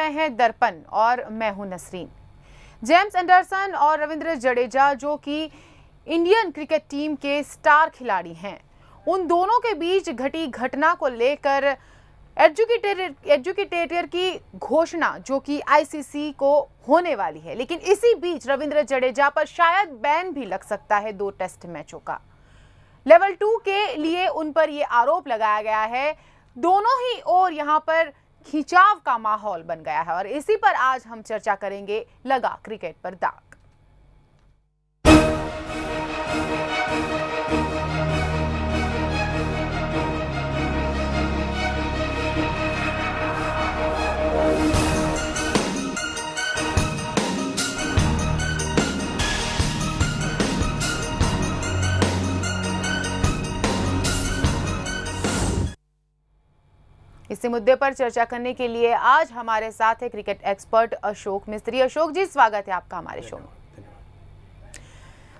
रहे हैं दर्पण और मैं हूं नसरीन जेम्स एंडरसन और रविंद्र जडेजा जो कि इंडियन क्रिकेट टीम के स्टार खिलाड़ी हैं उन दोनों के बीच घटी घटना को लेकर एजुकेटेटर एजुकेटेटर की घोषणा जो कि आईसीसी को होने वाली है लेकिन इसी बीच रविंद्र जडेजा पर शायद बैन भी लग सकता है दो टेस्ट मैचों का लेवल टू के लिए उन पर यह आरोप लगाया गया है दोनों ही ओर यहां पर खिंचाव का माहौल बन गया है और इसी पर आज हम चर्चा करेंगे लगा क्रिकेट पर दाग इसी मुद्दे पर चर्चा करने के लिए आज हमारे साथ है क्रिकेट एक्सपर्ट अशोक मिस्त्री अशोक जी स्वागत है आपका हमारे शो में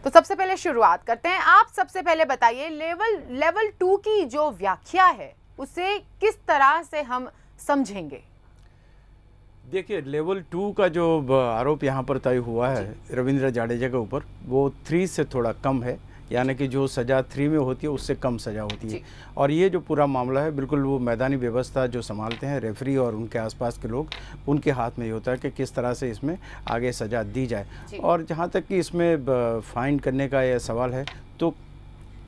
तो सबसे पहले शुरुआत करते हैं आप सबसे पहले बताइए लेवल लेवल टू की जो व्याख्या है उसे किस तरह से हम समझेंगे देखिए लेवल टू का जो आरोप यहाँ पर तय हुआ है रविंद्र जाडेजा के ऊपर वो थ्री से थोड़ा कम है यानी कि जो सज़ा थ्री में होती है उससे कम सज़ा होती है और ये जो पूरा मामला है बिल्कुल वो मैदानी व्यवस्था जो संभालते हैं रेफरी और उनके आसपास के लोग उनके हाथ में ये होता है कि किस तरह से इसमें आगे सज़ा दी जाए और जहाँ तक कि इसमें फ़ाइन करने का यह सवाल है तो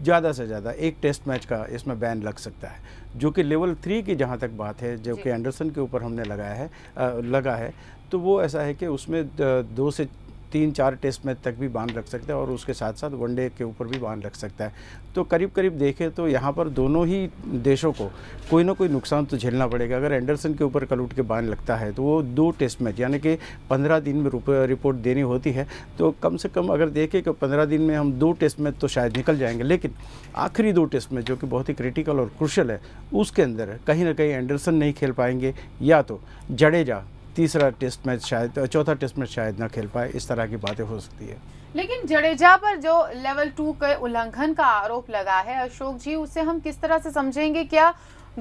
ज़्यादा से ज़्यादा एक टेस्ट मैच का इसमें बैन लग सकता है जो कि लेवल थ्री की जहाँ तक बात है जो कि एंडरसन के ऊपर हमने लगाया है आ, लगा है तो वो ऐसा है कि उसमें दो से तीन चार टेस्ट मैच तक भी बांध रख सकता है और उसके साथ साथ वनडे के ऊपर भी बांध रख सकता है तो करीब करीब देखें तो यहाँ पर दोनों ही देशों को कोई ना कोई नुकसान तो झेलना पड़ेगा अगर एंडरसन के ऊपर कलूट के बांध लगता है तो वो दो टेस्ट मैच यानी कि पंद्रह दिन में रिपोर्ट देनी होती है तो कम से कम अगर देखें कि पंद्रह दिन में हम दो टेस्ट मैच तो शायद निकल जाएंगे लेकिन आखिरी दो टेस्ट मैच जो कि बहुत ही क्रिटिकल और क्रुशल है उसके अंदर कहीं ना कहीं एंडरसन नहीं खेल पाएंगे या तो जडेजा तीसरा टेस्ट मैच शायद चौथा टेस्ट मैच शायद ना खेल पाए इस तरह की बातें हो सकती है लेकिन जडेजा पर जो लेवल टू के उल्लंघन का आरोप लगा है अशोक जी उसे हम किस तरह से समझेंगे क्या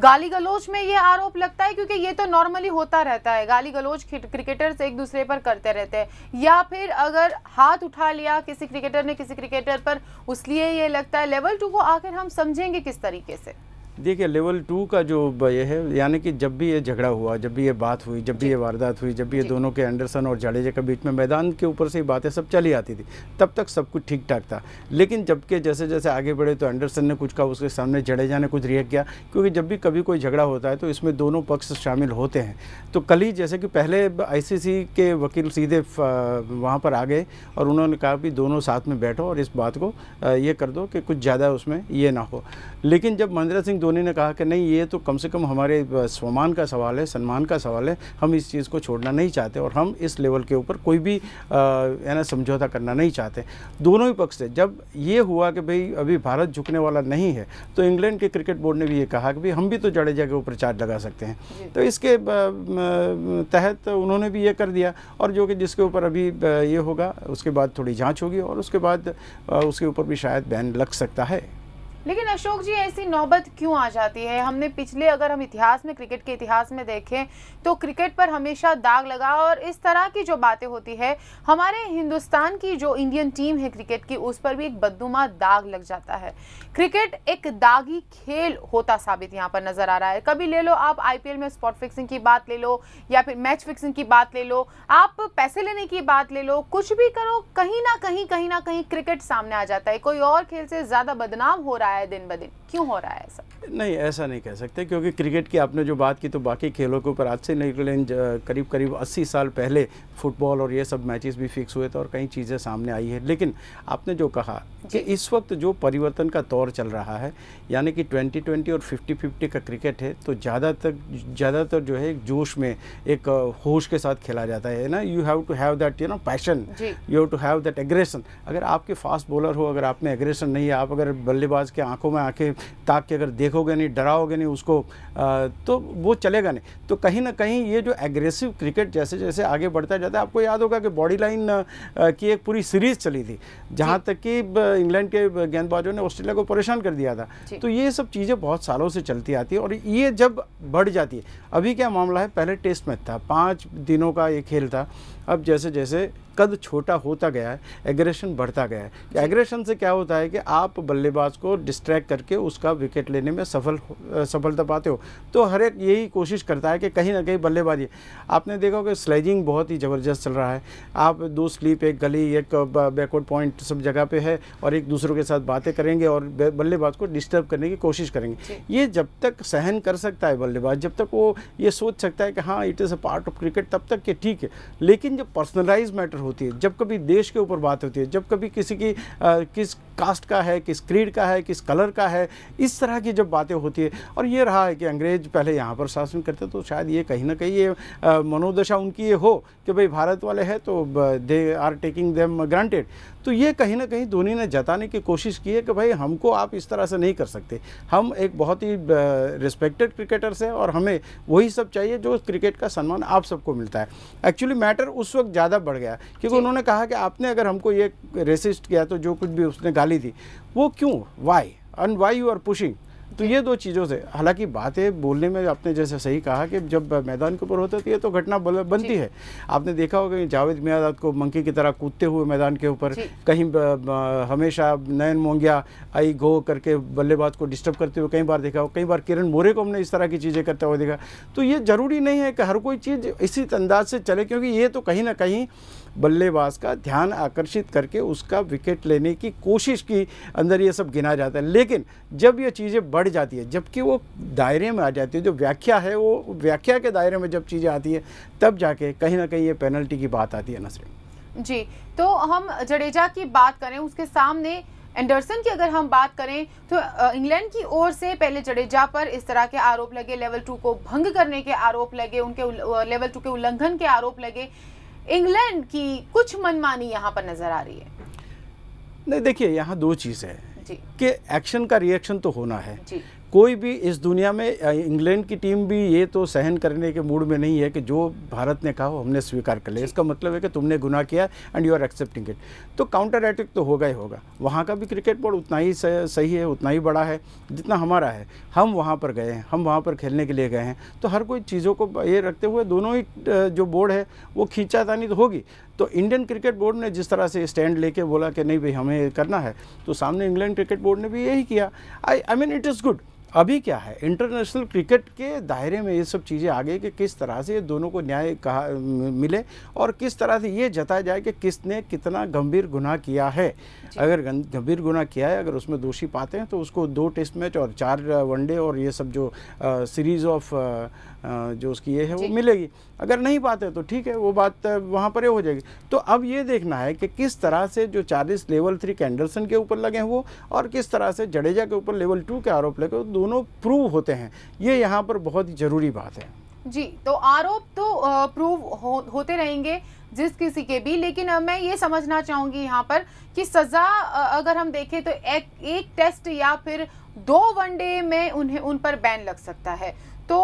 गाली गलोच में ये आरोप लगता है क्योंकि ये तो नॉर्मली होता रहता है गाली गलोच क्रिकेटर्स एक दूसरे पर करते रहते हैं या फिर अगर हाथ उठा लिया किसी क्रिकेटर ने किसी क्रिकेटर पर उस लिए ये लगता है लेवल टू को आखिर हम समझेंगे किस तरीके से देखिए लेवल टू का जो ये है यानी कि जब भी ये झगड़ा हुआ जब भी ये बात हुई जब भी ये वारदात हुई जब भी ये दोनों के एंडरसन और जाडेजा के बीच में मैदान के ऊपर से ही बातें सब चली आती थी तब तक सब कुछ ठीक ठाक था लेकिन जबकि जैसे जैसे आगे बढ़े तो एंडरसन ने कुछ कहा उसके सामने जडेजा ने कुछ रिएक्ट किया क्योंकि जब भी कभी कोई झगड़ा होता है तो इसमें दोनों पक्ष शामिल होते हैं तो कल ही जैसे कि पहले आई के वकील सीधे वहाँ पर आ गए और उन्होंने कहा कि दोनों साथ में बैठो और इस बात को ये कर दो कि कुछ ज़्यादा उसमें ये ना हो लेकिन जब महेंद्र सिंह धोनी ने कहा कि नहीं ये तो कम से कम हमारे स्वमान का सवाल है सम्मान का सवाल है हम इस चीज़ को छोड़ना नहीं चाहते और हम इस लेवल के ऊपर कोई भी है ना समझौता करना नहीं चाहते दोनों ही पक्ष से जब ये हुआ कि भाई अभी भारत झुकने वाला नहीं है तो इंग्लैंड के क्रिकेट बोर्ड ने भी ये कहा कि भाई हम भी तो जडेजा के ऊपर चार्ज लगा सकते हैं तो इसके तहत उन्होंने भी ये कर दिया और जो कि जिसके ऊपर अभी ये होगा उसके बाद थोड़ी जाँच होगी और उसके बाद उसके ऊपर भी शायद बैन लग सकता है लेकिन अशोक जी ऐसी नौबत क्यों आ जाती है हमने पिछले अगर हम इतिहास में क्रिकेट के इतिहास में देखें तो क्रिकेट पर हमेशा दाग लगा और इस तरह की जो बातें होती है हमारे हिंदुस्तान की जो इंडियन टीम है क्रिकेट की उस पर भी एक बदनुमा दाग लग जाता है क्रिकेट एक दागी खेल होता साबित यहाँ पर नज़र आ रहा है कभी ले लो आप आई में स्पॉट फिक्सिंग की बात ले लो या फिर मैच फिक्सिंग की बात ले लो आप पैसे लेने की बात ले लो कुछ भी करो कहीं ना कहीं कहीं ना कहीं क्रिकेट सामने आ जाता है कोई और खेल से ज़्यादा बदनाम हो रहा है रहा है दिन ब दिन क्यों हो रहा है ऐसा नहीं ऐसा नहीं कह सकते क्योंकि क्रिकेट की आपने जो बात की तो बाकी खेलों के ऊपर आज से नहीं करीब करीब 80 साल पहले फुटबॉल और ये सब मैचेस भी फिक्स हुए थे और कई चीज़ें सामने आई है लेकिन आपने जो कहा कि इस वक्त जो परिवर्तन का दौर चल रहा है यानी कि 2020 और 50-50 का क्रिकेट है तो ज़्यादातर ज़्यादातर जो है एक जोश में एक होश के साथ खेला जाता है ना you have to have that you know passion you have to have that aggression अगर आपके फास्ट बॉलर हो अगर आप में एग्रेशन नहीं है आप अगर बल्लेबाज के आंखों में आँखें ताकि अगर देखोगे नहीं डराओगे नहीं उसको आ, तो वो चलेगा नहीं तो कहीं ना कहीं ये जो एग्रेसिव क्रिकेट जैसे जैसे आगे बढ़ता जाता है आपको याद होगा कि बॉडी लाइन की एक पूरी सीरीज चली थी जहाँ तक कि इंग्लैंड के गेंदबाजों ने ऑस्ट्रेलिया को परेशान कर दिया था तो ये सब चीज़ें बहुत सालों से चलती आती है और ये जब बढ़ जाती है अभी क्या मामला है पहले टेस्ट मैच था पाँच दिनों का ये खेल था अब जैसे जैसे कद छोटा होता गया है एग्रेशन बढ़ता गया है एग्रेशन से क्या होता है कि आप बल्लेबाज को डिस्ट्रैक्ट करके उसका विकेट लेने में सफल सफलता पाते हो तो हर एक यही कोशिश करता है कि कहीं ना कहीं बल्लेबाजी आपने देखा कि स्लेजिंग बहुत ही ज़बरदस्त चल रहा है आप दो स्लीप एक गली एक बैकवर्ड पॉइंट सब जगह पर है और एक दूसरों के साथ बातें करेंगे और बल्लेबाज को डिस्टर्ब करने की कोशिश करेंगे ये जब तक सहन कर सकता है बल्लेबाज जब तक वो ये सोच सकता है कि हाँ it is a part of cricket तब तक के ठीक है लेकिन जो पर्सनलाइज मैटर होती है जब कभी देश के ऊपर बात होती है जब कभी किसी की आ, किस कास्ट का है किस क्रीड का है किस कलर का है इस तरह की जब बातें होती है और ये रहा है कि अंग्रेज पहले यहाँ पर शासन करते तो शायद ये कहीं ना कहीं ये मनोदशा उनकी ये हो कि भाई भारत वाले हैं तो they are taking them granted तो ये कहीं ना कहीं धोनी ने जताने की कोशिश की है कि भाई हमको आप इस तरह से नहीं कर सकते हम एक बहुत ही रिस्पेक्टेड क्रिकेटर्स हैं और हमें वही सब चाहिए जो क्रिकेट का सम्मान आप सबको मिलता है एक्चुअली मैटर उस वक्त ज़्यादा बढ़ गया क्योंकि उन्होंने कहा कि आपने अगर हमको ये रेसिस्ट किया तो जो कुछ भी उसने गाली थी वो क्यों why and why you are pushing तो ये दो चीज़ों से हालांकि बातें बोलने में आपने जैसे सही कहा कि जब मैदान के ऊपर होता है तो ये तो घटना बनती है आपने देखा होगा कि जावेद मियाद को मंकी की तरह कूदते हुए मैदान के ऊपर कहीं हमेशा नयन मोंगिया आई गो करके बल्लेबाज को डिस्टर्ब करते हुए कई बार देखा हो कई बार किरण मोरे को हमने इस तरह की चीज़ें करते हुए देखा तो ये ज़रूरी नहीं है कि हर कोई चीज़ इसी अंदाज से चले क्योंकि ये तो कहीं ना कहीं बल्लेबाज का ध्यान आकर्षित करके उसका विकेट लेने की कोशिश की अंदर ये सब गिना जाता है लेकिन जब ये चीज़ें बढ़ जाती है जबकि वो दायरे में आ जाती है जो व्याख्या है वो व्याख्या के दायरे में जब चीज़ें आती है तब जाके कहीं ना कहीं ये पेनल्टी की बात आती है नसरे जी तो हम जडेजा की बात करें उसके सामने एंडरसन की अगर हम बात करें तो इंग्लैंड की ओर से पहले जडेजा पर इस तरह के आरोप लगे लेवल टू को भंग करने के आरोप लगे उनके लेवल टू के उल्लंघन के आरोप लगे इंग्लैंड की कुछ मनमानी यहाँ पर नजर आ रही है नहीं देखिए यहाँ दो चीज़ है कि एक्शन का रिएक्शन तो होना है कोई भी इस दुनिया में इंग्लैंड की टीम भी ये तो सहन करने के मूड में नहीं है कि जो भारत ने कहा हमने स्वीकार कर लिया इसका मतलब है कि तुमने गुनाह किया and you are accepting it तो काउंटर अटैक तो होगा ही होगा वहाँ का भी क्रिकेट बोर्ड उतना ही सही है उतना ही बड़ा है जितना हमारा है हम वहाँ पर गए हैं हम वहाँ पर खेलने के लिए गए हैं तो हर कोई चीज़ों को ये रखते हुए दोनों ही जो बोर्ड है वो खींचातानी तो होगी तो इंडियन क्रिकेट बोर्ड ने जिस तरह से स्टैंड लेके बोला कि नहीं भाई हमें करना है तो सामने इंग्लैंड क्रिकेट बोर्ड ने भी यही किया I I mean it is good अभी क्या है इंटरनेशनल क्रिकेट के दायरे में ये सब चीज़ें आ गई कि किस तरह से ये दोनों को न्याय कहा मिले और किस तरह से ये जताया जाए कि किसने कितना गंभीर गुनाह किया है अगर गंभीर गुनाह किया है अगर उसमें दोषी पाते हैं तो उसको दो टेस्ट मैच और चार वनडे और ये सब जो सीरीज़ ऑफ जो उसकी ये है वो मिलेगी अगर नहीं पाते तो ठीक है वो बात वहाँ पर हो जाएगी तो अब ये देखना है कि किस तरह से जो चार्जेस लेवल थ्री कैंडलसन के ऊपर लगे हैं वो और किस तरह से जडेजा के ऊपर लेवल टू के आरोप लगे वो दोनों प्रूव होते हैं ये यहाँ पर बहुत ज़रूरी बात है जी तो आरोप तो प्रूव हो, होते रहेंगे जिस किसी के भी लेकिन मैं ये समझना चाहूंगी यहाँ पर कि सज़ा अगर हम देखें तो एक एक टेस्ट या फिर दो वनडे में उन्हें उन पर बैन लग सकता है तो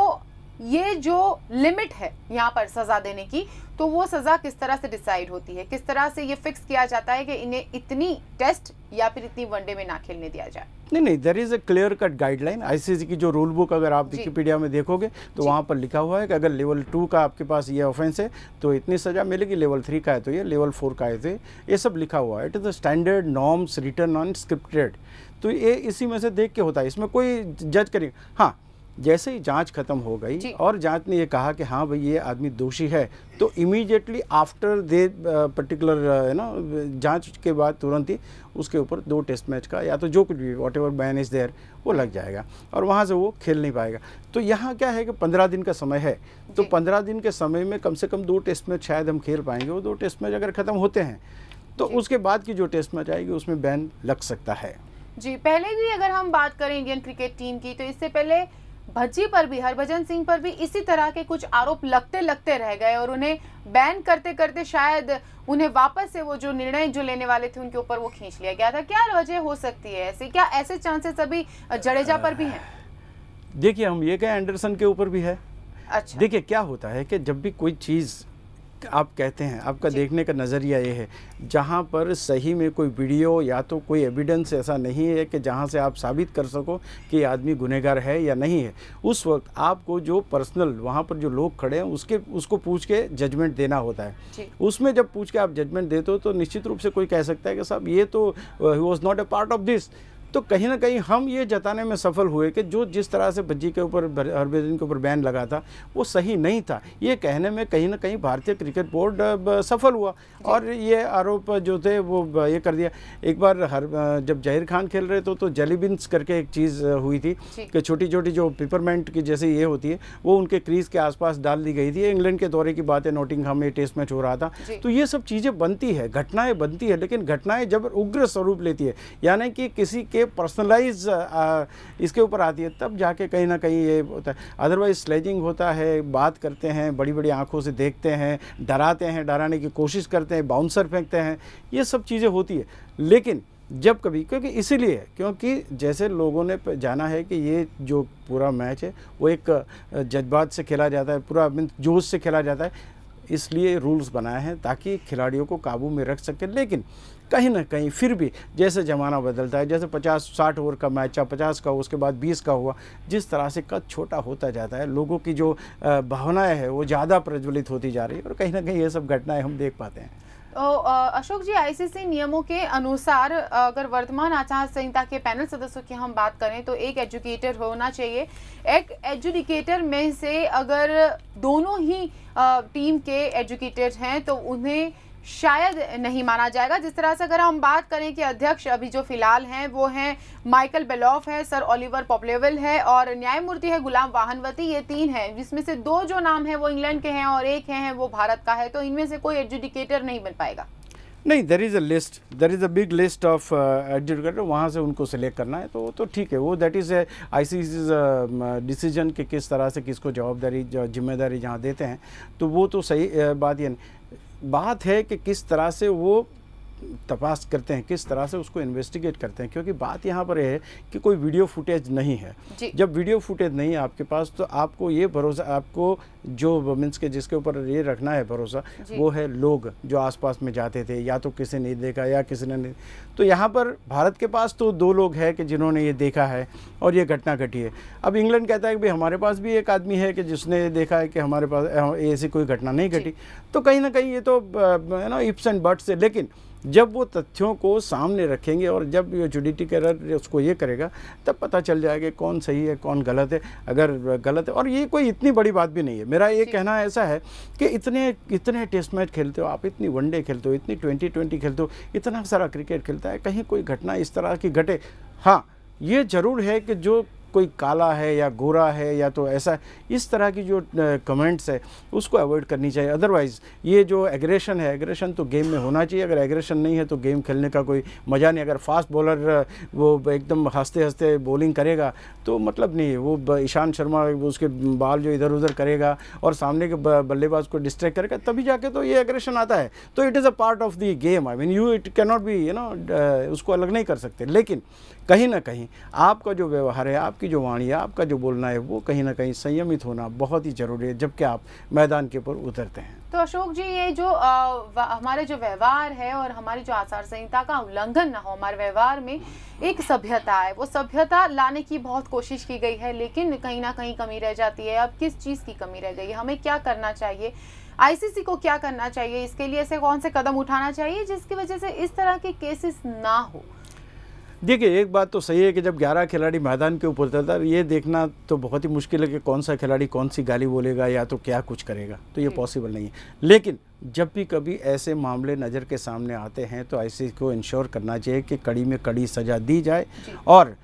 ये जो लिमिट है यहाँ पर सज़ा देने की तो वो सज़ा किस तरह से डिसाइड होती है किस तरह से ये फिक्स किया जाता है कि इन्हें इतनी टेस्ट या फिर इतनी वनडे में ना खेलने दिया जाए नहीं नहीं there is a clear cut guideline ICC की जो रूल बुक अगर आप विकीपीडिया में देखोगे तो वहाँ पर लिखा हुआ है कि अगर लेवल टू का आपके पास ये ऑफेंस है तो इतनी सज़ा मिलेगी लेवल थ्री का है तो ये लेवल फोर का है तो ये सब लिखा हुआ है it is the standard norms return on scripted तो ये इसी में से देख के होता है इसमें कोई जज करेगा हाँ जैसे ही जांच खत्म हो गई और जांच ने ये कहा कि हाँ भाई ये आदमी दोषी है तो इमीडिएटली आफ्टर दे पर्टिकुलर है ना जांच के बाद तुरंत ही उसके ऊपर दो टेस्ट मैच का या तो जो कुछ भी whatever ban is there वो लग जाएगा और वहाँ से वो खेल नहीं पाएगा तो यहाँ क्या है कि पंद्रह दिन का समय है तो पंद्रह दिन के समय में कम से कम दो टेस्ट मैच शायद हम खेल पाएंगे वो दो टेस्ट मैच अगर ख़त्म होते हैं तो उसके बाद की जो टेस्ट मैच आएगी उसमें बैन लग सकता है जी पहले भी अगर हम बात करें इंडियन क्रिकेट टीम की तो इससे पहले भज्जी पर भी हरभजन सिंह पर भी इसी तरह के कुछ आरोप लगते लगते रह गए और उन्हें बैन करते करते शायद उन्हें वापस से वो जो निर्णय जो लेने वाले थे उनके ऊपर वो खींच लिया गया था क्या वजह हो सकती है ऐसे क्या ऐसे चांसेस अभी जडेजा पर भी हैं देखिए हम ये कहें एंडरसन के ऊपर भी है अच्छा देखिए क्या होता है कि जब भी कोई चीज़ आप कहते हैं आपका देखने का नज़रिया ये है जहाँ पर सही में कोई वीडियो या तो कोई एविडेंस ऐसा नहीं है कि जहाँ से आप साबित कर सको कि आदमी गुनहगार है या नहीं है उस वक्त आपको जो पर्सनल वहाँ पर जो लोग खड़े हैं उसके उसको पूछ के जजमेंट देना होता है उसमें जब पूछ के आप जजमेंट देते हो तो निश्चित रूप से कोई कह सकता है कि साहब ये तो ही was not a part of this तो कहीं ना कहीं हम ये जताने में सफल हुए कि जो जिस तरह से भज्जी के ऊपर हरभजन के ऊपर बैन लगा था वो सही नहीं था ये कहने में कहीं ना कहीं भारतीय क्रिकेट बोर्ड सफल हुआ और ये आरोप जो थे वो ये कर दिया एक बार हर जब जहीर खान खेल रहे थे तो जेलीबिन्स करके एक चीज़ हुई थी कि छोटी छोटी जो पेपरमेंट की जैसे ये होती है वो उनके क्रीज के आसपास डाल दी गई थी इंग्लैंड के दौरे की बात है हम ये टेस्ट मैच हो रहा था तो ये सब चीज़ें बनती है घटनाएं बनती है लेकिन घटनाएं जब उग्र स्वरूप लेती है यानी कि किसी के पर्सनलाइज uh, इसके ऊपर आती है तब जाके कहीं ना कहीं ये होता है अदरवाइज स्लेजिंग होता है बात करते हैं बड़ी बड़ी आँखों से देखते हैं डराते हैं डराने की कोशिश करते हैं बाउंसर फेंकते हैं ये सब चीज़ें होती है लेकिन जब कभी क्योंकि इसीलिए क्योंकि जैसे लोगों ने जाना है कि ये जो पूरा मैच है वो एक जज्बात से खेला जाता है पूरा जोश से खेला जाता है इसलिए रूल्स बनाए हैं ताकि खिलाड़ियों को काबू में रख सकें लेकिन कहीं ना कहीं फिर भी जैसे ज़माना बदलता है जैसे 50 60 ओवर का मैच है 50 का उसके बाद 20 का हुआ जिस तरह से कद छोटा होता जाता है लोगों की जो भावनाएं है वो ज़्यादा प्रज्वलित होती जा रही है और कहीं ना कहीं ये सब घटनाएं हम देख पाते हैं तो अशोक जी आईसीसी नियमों के अनुसार अगर वर्तमान आचार संहिता के पैनल सदस्यों की हम बात करें तो एक एजुकेटर होना चाहिए एक एजुकेटर में से अगर दोनों ही टीम के एजुकेटर हैं तो उन्हें शायद नहीं माना जाएगा जिस तरह से अगर हम बात करें कि अध्यक्ष अभी जो फिलहाल हैं वो हैं माइकल बेलॉफ है सर ओलिवर पॉपलेवल है और न्यायमूर्ति है गुलाम वाहनवती ये तीन हैं जिसमें से दो जो नाम हैं वो इंग्लैंड के हैं और एक हैं वो भारत का है तो इनमें से कोई एडजुडिकेटर नहीं बन पाएगा नहीं there is a list there is a big list of adjudicator वहाँ से उनको सिलेक्ट करना है तो तो ठीक है वो that is a I C decision कि किस तरह से किसको जवाबदारी जिम्मेदारी जहाँ देते हैं तो वो तो सही बात ये बात है कि किस तरह से वो तपास करते हैं किस तरह से उसको इन्वेस्टिगेट करते हैं क्योंकि बात यहाँ पर है कि कोई वीडियो फुटेज नहीं है जब वीडियो फुटेज नहीं है आपके पास तो आपको ये भरोसा आपको जो मीन्स के जिसके ऊपर ये रखना है भरोसा वो है लोग जो आसपास में जाते थे या तो किसी ने देखा या किसी ने नहीं तो यहाँ पर भारत के पास तो दो लोग हैं कि जिन्होंने ये देखा है और ये घटना घटी है अब इंग्लैंड कहता है कि भाई हमारे पास भी एक आदमी है कि जिसने देखा है कि हमारे पास ऐसी कोई घटना नहीं घटी तो कहीं ना कहीं ये तो you know ifs and buts है लेकिन जब वो तथ्यों को सामने रखेंगे और जब ये जुडिटिकर उसको ये करेगा तब पता चल जाएगा कौन सही है कौन गलत है अगर गलत है और ये कोई इतनी बड़ी बात भी नहीं है मेरा ये कहना ऐसा है कि इतने इतने टेस्ट मैच खेलते हो आप इतनी वनडे खेलते हो इतनी ट्वेंटी ट्वेंटी खेलते हो इतना सारा क्रिकेट खेलता है कहीं कोई घटना इस तरह की घटे हाँ ये ज़रूर है कि जो कोई काला है या गोरा है या तो ऐसा इस तरह की जो कमेंट्स है उसको अवॉइड करनी चाहिए अदरवाइज़ ये जो एग्रेशन है एग्रेशन तो गेम में होना चाहिए अगर एग्रेशन नहीं है तो गेम खेलने का कोई मज़ा नहीं अगर फास्ट बॉलर वो एकदम हंसते हंसते बॉलिंग करेगा तो मतलब नहीं वो ईशांत शर्मा उसके बाल जो इधर उधर करेगा और सामने के बल्लेबाज को डिस्ट्रैक्ट करेगा तभी जाके तो ये एग्रेशन आता है तो it is a part of the game I mean you it cannot be you know उसको अलग नहीं कर सकते लेकिन कहीं ना कहीं आपका जो व्यवहार है आपकी जो वाणी है आपका जो बोलना है वो कहीं ना कहीं संयमित होना बहुत ही ज़रूरी है जबकि आप मैदान के ऊपर उतरते हैं तो अशोक जी ये जो आ, हमारे जो व्यवहार है और हमारी जो आचार संहिता का उल्लंघन ना हो हमारे व्यवहार में एक सभ्यता है वो सभ्यता लाने की बहुत कोशिश की गई है लेकिन कहीं ना कहीं कमी रह जाती है अब किस चीज़ की कमी रह गई है हमें क्या करना चाहिए आईसीसी को क्या करना चाहिए इसके लिए ऐसे कौन से कदम उठाना चाहिए जिसकी वजह से इस तरह के केसेस ना हो देखिए एक बात तो सही है कि जब 11 खिलाड़ी मैदान के ऊपर था ये देखना तो बहुत ही मुश्किल है कि कौन सा खिलाड़ी कौन सी गाली बोलेगा या तो क्या कुछ करेगा तो ये पॉसिबल नहीं है लेकिन जब भी कभी ऐसे मामले नज़र के सामने आते हैं तो ऐसे को इंश्योर करना चाहिए कि कड़ी में कड़ी सज़ा दी जाए और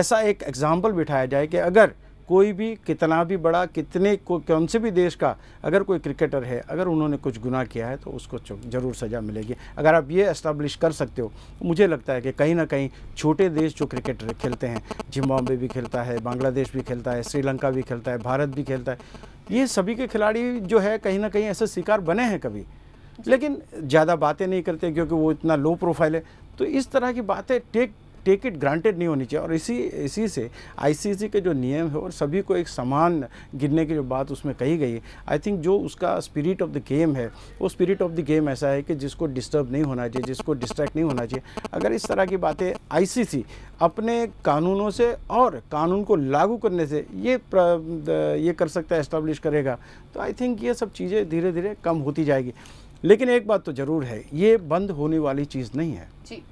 ऐसा एक एग्ज़ाम्पल बिठाया जाए कि अगर कोई भी कितना भी बड़ा कितने को कौन से भी देश का अगर कोई क्रिकेटर है अगर उन्होंने कुछ गुनाह किया है तो उसको ज़रूर सज़ा मिलेगी अगर आप ये इस्टबलिश कर सकते हो मुझे लगता है कि कहीं ना कहीं छोटे देश जो क्रिकेटर खेलते हैं जिम्बाब्वे भी खेलता है बांग्लादेश भी खेलता है श्रीलंका भी खेलता है भारत भी खेलता है ये सभी के खिलाड़ी जो है कहीं ना कहीं ऐसे शिकार बने हैं कभी लेकिन ज़्यादा बातें नहीं करते क्योंकि वो इतना लो प्रोफाइल है तो इस तरह की बातें टेक टेक इट ग्रांटेड नहीं होनी चाहिए और इसी इसी से आईसीसी के जो नियम है और सभी को एक समान गिरने की जो बात उसमें कही गई आई थिंक जो उसका स्पिरिट ऑफ द गेम है वो स्पिरिट ऑफ द गेम ऐसा है कि जिसको डिस्टर्ब नहीं होना चाहिए जिसको डिस्ट्रैक्ट नहीं होना चाहिए अगर इस तरह की बातें आईसीसी अपने कानूनों से और कानून को लागू करने से ये ये कर सकता है इस्टेब्लिश करेगा तो आई थिंक ये सब चीज़ें धीरे धीरे कम होती जाएगी लेकिन एक बात तो ज़रूर है ये बंद होने वाली चीज़ नहीं है जी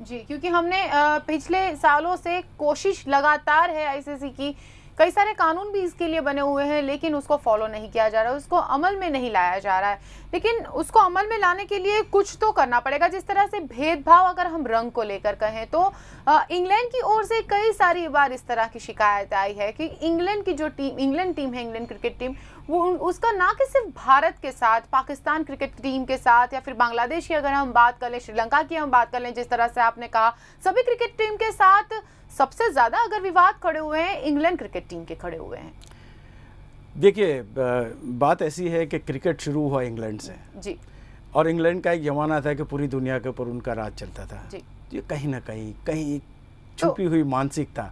जी क्योंकि हमने पिछले सालों से कोशिश लगातार है आईसीसी की कई सारे कानून भी इसके लिए बने हुए हैं लेकिन उसको फॉलो नहीं किया जा रहा है उसको अमल में नहीं लाया जा रहा है लेकिन उसको अमल में लाने के लिए कुछ तो करना पड़ेगा जिस तरह से भेदभाव अगर हम रंग को लेकर कहें तो इंग्लैंड की ओर से कई सारी बार इस तरह की शिकायत आई है कि इंग्लैंड की जो टीम इंग्लैंड टीम है इंग्लैंड क्रिकेट टीम वो उसका ना कि सिर्फ भारत के साथ पाकिस्तान क्रिकेट टीम के साथ या फिर बांग्लादेश की अगर हम बात कर लें श्रीलंका की हम बात कर लें जिस तरह से आपने कहा सभी क्रिकेट टीम के साथ सबसे ज़्यादा अगर विवाद खड़े हुए हैं इंग्लैंड क्रिकेट टीम के खड़े हुए हैं देखिए बात ऐसी है कि क्रिकेट शुरू हुआ इंग्लैंड से जी और इंग्लैंड का एक जमाना था कि पूरी दुनिया के ऊपर उनका राज चलता था जी ये कहीं ना कहीं कहीं तो छुपी हुई मानसिकता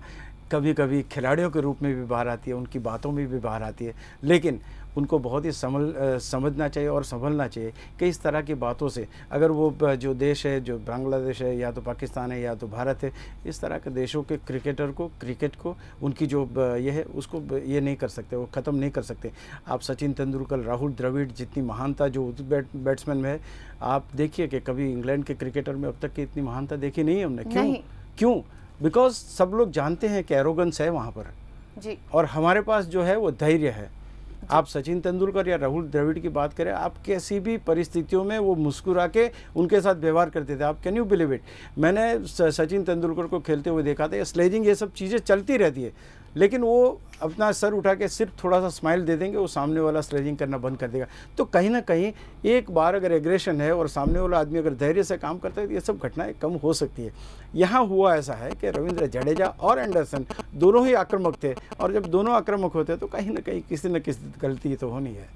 कभी कभी खिलाड़ियों के रूप में भी बाहर आती है उनकी बातों में भी बाहर आती है लेकिन उनको बहुत ही समझ समझना चाहिए और संभलना चाहिए कि इस तरह की बातों से अगर वो जो देश है जो बांग्लादेश है या तो पाकिस्तान है या तो भारत है इस तरह के देशों के क्रिकेटर को क्रिकेट को उनकी जो ये है उसको ये नहीं कर सकते वो ख़त्म नहीं कर सकते आप सचिन तेंदुलकर राहुल द्रविड़ जितनी महानता जो बैट्समैन में है आप देखिए कि कभी इंग्लैंड के क्रिकेटर में अब तक की इतनी महानता देखी नहीं हमने क्यों क्यों बिकॉज सब लोग जानते हैं कि एरोगेंस है वहाँ पर जी और हमारे पास जो है वो धैर्य है आप सचिन तेंदुलकर या राहुल द्रविड़ की बात करें आप कैसी भी परिस्थितियों में वो मुस्कुरा के उनके साथ व्यवहार करते थे आप कैन यू बिलीव इट मैंने सचिन तेंदुलकर को खेलते हुए देखा था स्लेजिंग ये सब चीज़ें चलती रहती है लेकिन वो अपना सर उठा के सिर्फ थोड़ा सा स्माइल दे देंगे वो सामने वाला स्लेजिंग करना बंद कर देगा तो कहीं ना कहीं एक बार अगर एग्रेशन है और सामने वाला आदमी अगर धैर्य से काम करता है तो ये सब घटनाएं कम हो सकती है यहाँ हुआ ऐसा है कि रविंद्र जडेजा और एंडरसन दोनों ही आक्रमक थे और जब दोनों आक्रमक होते हैं तो कहीं ना कहीं किसी न किसी गलती तो होनी है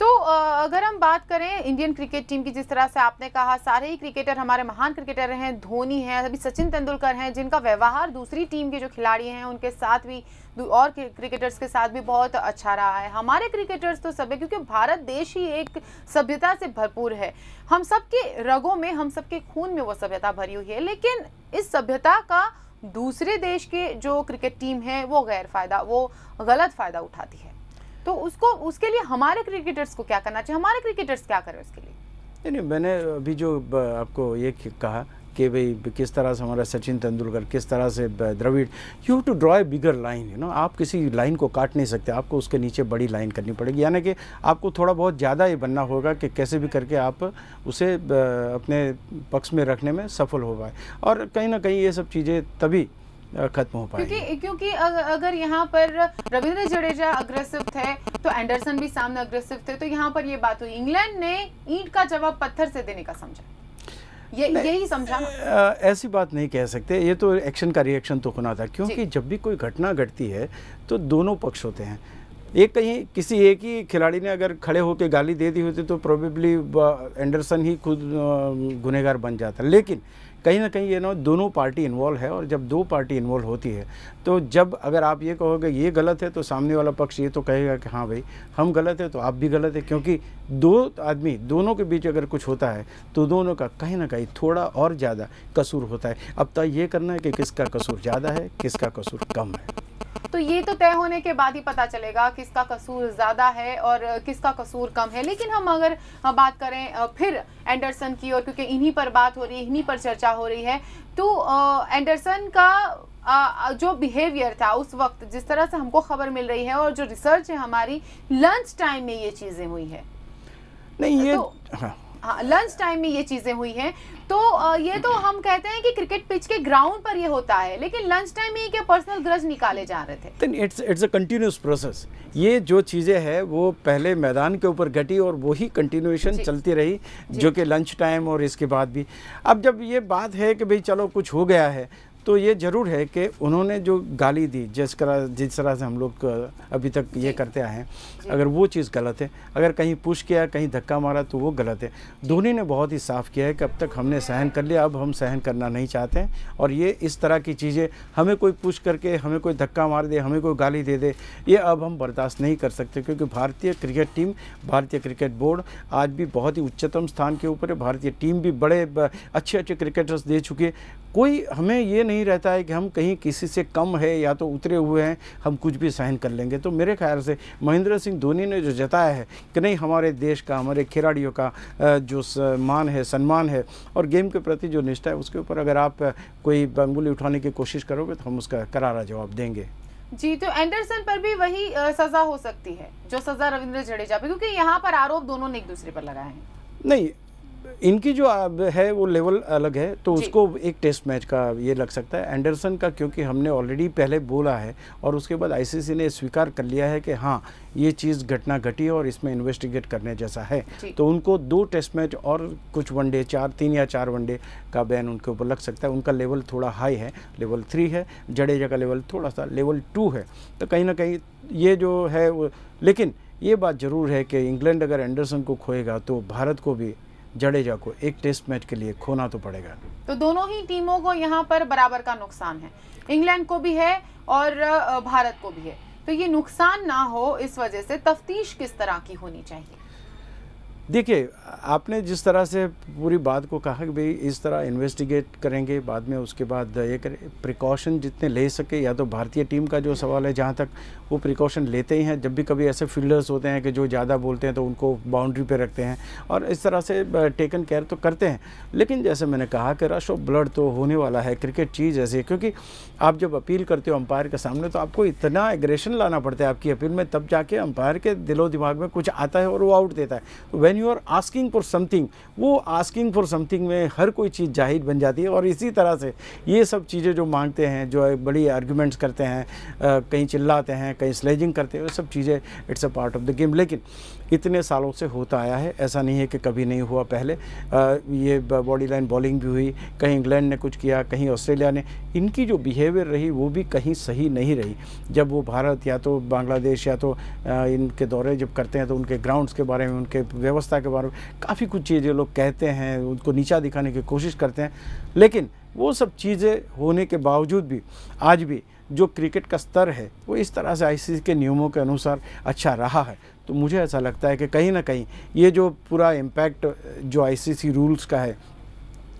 तो अगर हम बात करें इंडियन क्रिकेट टीम की जिस तरह से आपने कहा सारे ही क्रिकेटर हमारे महान क्रिकेटर हैं धोनी हैं अभी सचिन तेंदुलकर हैं जिनका व्यवहार दूसरी टीम के जो खिलाड़ी हैं उनके साथ भी और क्रिकेटर्स के साथ भी बहुत अच्छा रहा है हमारे क्रिकेटर्स तो सब है क्योंकि भारत देश ही एक सभ्यता से भरपूर है हम सबके रगों में हम सबके खून में वो सभ्यता भरी हुई है लेकिन इस सभ्यता का दूसरे देश के जो क्रिकेट टीम है वो गैर फ़ायदा वो गलत फ़ायदा उठाती है तो उसको उसके लिए हमारे क्रिकेटर्स को क्या करना चाहिए हमारे क्रिकेटर्स क्या करें उसके लिए नहीं नहीं मैंने अभी जो आपको ये कहा कि भाई किस तरह से हमारा सचिन तेंदुलकर किस तरह से Dravid you have to draw a bigger line you know आप किसी लाइन को काट नहीं सकते आपको उसके नीचे बड़ी लाइन करनी पड़ेगी यानी कि आपको थोड़ा बहुत ज़्यादा ये बनना होगा कि कैसे भी करके आप उसे अपने पक्ष में रखने में सफल हो पाए और कहीं ना कहीं ये सब चीज़ें तभी खत्म हो पाए क्योंकि क्योंकि अगर यहाँ पर रविंद्र जडेजा अग्रेसिव थे तो एंडरसन भी सामने अग्रेसिव थे तो यहाँ पर ये बात हुई इंग्लैंड ने ईट का जवाब पत्थर से देने का समझा यही समझा ऐसी बात नहीं कह सकते ये तो एक्शन का रिएक्शन तो होना था क्योंकि जब भी कोई घटना घटती है तो दोनों पक्ष होते हैं एक कहीं किसी एक ही खिलाड़ी ने अगर खड़े होकर गाली दे दी होती तो प्रोबेबली एंडरसन ही खुद गुनहगार बन जाता लेकिन कहीं ना कहीं ये ना दोनों पार्टी इन्वॉल्व है और जब दो पार्टी इन्वॉल्व होती है तो जब अगर आप ये कहोगे ये गलत है तो सामने वाला पक्ष ये तो कहेगा कि हाँ भाई हम गलत है तो आप भी गलत है क्योंकि दो आदमी दोनों के बीच अगर कुछ होता है तो दोनों का कहीं ना कहीं थोड़ा और ज़्यादा कसूर होता है अब तय तो ये करना है कि किसका कसूर ज़्यादा है किसका कसूर कम है तो ये तो तय होने के बाद ही पता चलेगा किसका कसूर ज़्यादा है और किसका कसूर कम है लेकिन हम अगर बात करें फिर एंडरसन की और क्योंकि इन्हीं पर बात हो रही है इन्हीं पर चर्चा हो रही है तो एंडरसन का आ, जो बिहेवियर था उस वक्त जिस तरह से हमको खबर मिल रही है और जो रिसर्च है हमारी लंच टाइम में ये चीज़ें हुई है नहीं ये तो, हाँ। लंच हाँ, टाइम में ये चीज़ें हुई हैं तो ये तो हम कहते हैं कि क्रिकेट पिच के ग्राउंड पर ये होता है लेकिन लंच टाइम में क्या पर्सनल ग्रज निकाले जा रहे थे it's it's a continuous process ये जो चीज़ें हैं वो पहले मैदान के ऊपर घटी और वही कंटिन्यूएशन चलती रही जो कि लंच टाइम और इसके बाद भी अब जब ये बात है कि भाई चलो कुछ हो गया है तो ये ज़रूर है कि उन्होंने जो गाली दी जिस तरह जिस तरह से हम लोग अभी तक ये करते आए हैं अगर वो चीज़ गलत है अगर कहीं पुश किया कहीं धक्का मारा तो वो गलत है धोनी ने बहुत ही साफ़ किया है कि अब तक हमने सहन कर लिया अब हम सहन करना नहीं चाहते और ये इस तरह की चीज़ें हमें कोई पुश करके हमें कोई धक्का मार दे हमें कोई गाली दे दे ये अब हम बर्दाश्त नहीं कर सकते क्योंकि भारतीय क्रिकेट टीम भारतीय क्रिकेट बोर्ड आज भी बहुत ही उच्चतम स्थान के ऊपर है भारतीय टीम भी बड़े अच्छे अच्छे क्रिकेटर्स दे चुके कोई हमें ये नहीं रहता है कि हम कहीं किसी से कम है या तो उतरे हुए हैं हम कुछ भी सहन कर लेंगे तो मेरे ख्याल से महेंद्र सिंह धोनी ने जो जताया है कि नहीं हमारे देश का हमारे खिलाड़ियों का जो मान है सम्मान है और गेम के प्रति जो निष्ठा है उसके ऊपर अगर आप कोई बंगुली उठाने की कोशिश करोगे तो हम उसका करारा जवाब देंगे जी तो एंडरसन पर भी वही सजा हो सकती है जो सजा रविंद्र जडेजा पे क्योंकि यहाँ पर आरोप दोनों ने एक दूसरे पर लगाए हैं नहीं इनकी जो है वो लेवल अलग है तो उसको एक टेस्ट मैच का ये लग सकता है एंडरसन का क्योंकि हमने ऑलरेडी पहले बोला है और उसके बाद आईसीसी ने स्वीकार कर लिया है कि हाँ ये चीज़ घटना घटी और इसमें इन्वेस्टिगेट करने जैसा है तो उनको दो टेस्ट मैच और कुछ वनडे चार तीन या चार वनडे का बैन उनके ऊपर लग सकता है उनका लेवल थोड़ा हाई है लेवल थ्री है जडेजा का लेवल थोड़ा सा लेवल टू है तो कहीं ना कहीं ये जो है लेकिन ये बात ज़रूर है कि इंग्लैंड अगर एंडरसन को खोएगा तो भारत को भी जडेजा को एक टेस्ट मैच के लिए खोना तो पड़ेगा तो दोनों ही टीमों को यहाँ पर बराबर का नुकसान है इंग्लैंड को भी है और भारत को भी है तो ये नुकसान ना हो इस वजह से तफ्तीश किस तरह की होनी चाहिए देखिए आपने जिस तरह से पूरी बात को कहा कि भाई इस तरह इन्वेस्टिगेट करेंगे बाद में उसके बाद ये करें प्रिकॉशन जितने ले सके या तो भारतीय टीम का जो सवाल है जहाँ तक वो प्रिकॉशन लेते ही हैं जब भी कभी ऐसे फील्डर्स होते हैं कि जो ज़्यादा बोलते हैं तो उनको बाउंड्री पे रखते हैं और इस तरह से टेकन केयर तो करते हैं लेकिन जैसे मैंने कहा कि रश ऑफ ब्लड तो होने वाला है क्रिकेट चीज़ ऐसी क्योंकि आप जब अपील करते हो अंपायर के सामने तो आपको इतना एग्रेशन लाना पड़ता है आपकी अपील में तब जाके अंपायर के दिलो दिमाग में कुछ आता है और वो आउट देता है तो when you are asking for something वो आस्किंग फॉर समथिंग में हर कोई चीज़ जाहिर बन जाती है और इसी तरह से ये सब चीज़ें जो मांगते हैं जो है बड़ी आर्ग्यूमेंट्स करते हैं कहीं चिल्लाते हैं कहीं स्लेजिंग करते हैं वो सब चीज़ें it's a part of the game लेकिन इतने सालों से होता आया है ऐसा नहीं है कि कभी नहीं हुआ पहले आ, ये बॉडी लाइन बॉलिंग भी हुई कहीं इंग्लैंड ने कुछ किया कहीं ऑस्ट्रेलिया ने इनकी जो बिहेवियर रही वो भी कहीं सही नहीं रही जब वो भारत या तो बांग्लादेश या तो आ, इनके दौरे जब करते हैं तो उनके ग्राउंड्स के बारे में उनके व्यवस्था के बारे में काफ़ी कुछ चीज़ें लोग कहते हैं उनको नीचा दिखाने की कोशिश करते हैं लेकिन वो सब चीज़ें होने के बावजूद भी आज भी जो क्रिकेट का स्तर है वो इस तरह से आईसीसी के नियमों के अनुसार अच्छा रहा है तो मुझे ऐसा लगता है कि कहीं ना कहीं ये जो पूरा इम्पैक्ट जो आईसीसी रूल्स का है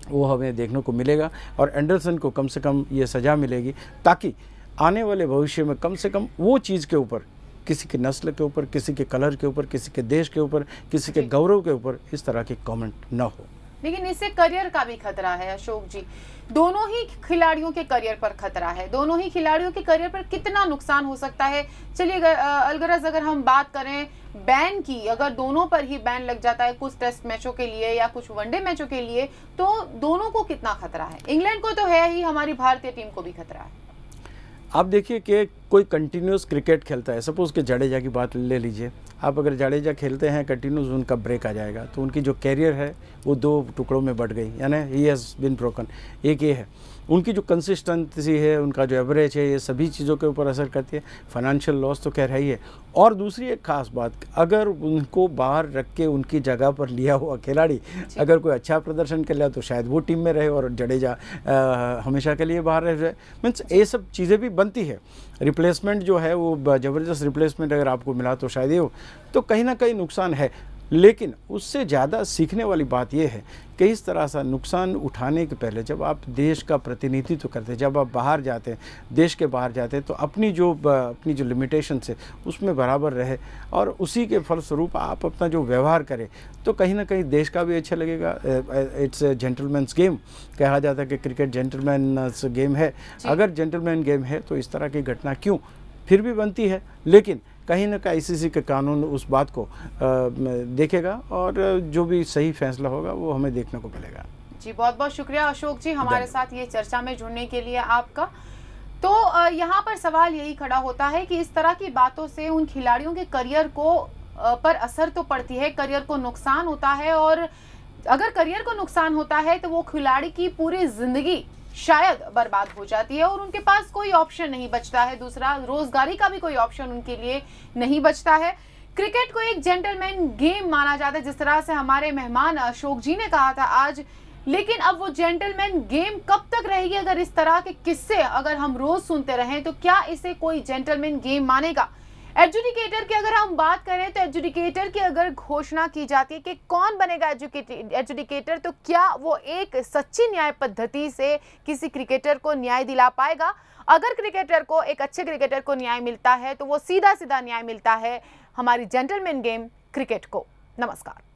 वो हमें देखने को मिलेगा और एंडरसन को कम से कम ये सज़ा मिलेगी ताकि आने वाले भविष्य में कम से कम वो चीज़ के ऊपर किसी की नस्ल के ऊपर किसी के कलर के ऊपर किसी के देश के ऊपर किसी के गौरव के ऊपर इस तरह के कमेंट ना हो लेकिन इससे करियर का भी खतरा है अशोक जी दोनों ही खिलाड़ियों के करियर पर खतरा है दोनों ही खिलाड़ियों के करियर पर कितना नुकसान हो सकता है चलिए अलगरज अगर हम बात करें बैन की अगर दोनों पर ही बैन लग जाता है कुछ टेस्ट मैचों के लिए या कुछ वनडे मैचों के लिए तो दोनों को कितना खतरा है इंग्लैंड को तो है ही हमारी भारतीय टीम को भी खतरा है आप देखिए कि कोई कंटिन्यूस क्रिकेट खेलता है सपोज़ के जडेजा की बात ले लीजिए आप अगर जडेजा खेलते हैं कंटिन्यूस उनका ब्रेक आ जाएगा तो उनकी जो कैरियर है वो दो टुकड़ों में बढ़ गई यानी ही हैज़ बिन ब्रोकन एक ये है उनकी जो कंसिस्टेंसी है उनका जो एवरेज है ये सभी चीज़ों के ऊपर असर करती है फाइनेंशियल लॉस तो कह रही है और दूसरी एक खास बात अगर उनको बाहर रख के उनकी जगह पर लिया हुआ खिलाड़ी अगर कोई अच्छा प्रदर्शन कर लिया तो शायद वो टीम में रहे और जडेजा हमेशा के लिए बाहर रह जाए मीन्स ये सब चीज़ें भी बनती है रिप्लेसमेंट जो है वो ज़बरदस्त रिप्लेसमेंट अगर आपको मिला तो शायद ये हो तो कहीं ना कहीं नुकसान है लेकिन उससे ज़्यादा सीखने वाली बात यह है कि इस तरह सा नुकसान उठाने के पहले जब आप देश का प्रतिनिधित्व करते हैं जब आप बाहर जाते हैं देश के बाहर जाते हैं तो अपनी जो अपनी जो लिमिटेशन से उसमें बराबर रहे और उसी के फलस्वरूप आप अपना जो व्यवहार करें तो कहीं ना कहीं देश का भी अच्छा लगेगा इट्स ए जेंटलमैनस गेम कहा जाता है कि क्रिकेट जेंटलमैन गेम है अगर जेंटलमैन गेम है तो इस तरह की घटना क्यों फिर भी बनती है लेकिन कहीं ना कहीं आईसीसी का कानून उस बात को देखेगा और जो भी सही फैसला होगा वो हमें देखने को मिलेगा जी बहुत बहुत शुक्रिया अशोक जी हमारे साथ ये चर्चा में जुड़ने के लिए आपका तो यहाँ पर सवाल यही खड़ा होता है कि इस तरह की बातों से उन खिलाड़ियों के करियर को पर असर तो पड़ती है करियर को नुकसान होता है और अगर करियर को नुकसान होता है तो वो खिलाड़ी की पूरी जिंदगी शायद बर्बाद हो जाती है और उनके पास कोई ऑप्शन नहीं बचता है दूसरा रोजगारी का भी कोई ऑप्शन उनके लिए नहीं बचता है क्रिकेट को एक जेंटलमैन गेम माना जाता है जिस तरह से हमारे मेहमान अशोक जी ने कहा था आज लेकिन अब वो जेंटलमैन गेम कब तक रहेगी अगर इस तरह के किस्से अगर हम रोज सुनते रहें तो क्या इसे कोई जेंटलमैन गेम मानेगा एजुकेटर की अगर हम बात करें तो एजुकेटर की अगर घोषणा की जाती है कि कौन बनेगा एजुकेटर तो क्या वो एक सच्ची न्याय पद्धति से किसी क्रिकेटर को न्याय दिला पाएगा अगर क्रिकेटर को एक अच्छे क्रिकेटर को न्याय मिलता है तो वो सीधा सीधा न्याय मिलता है हमारी जेंटलमैन गेम क्रिकेट को नमस्कार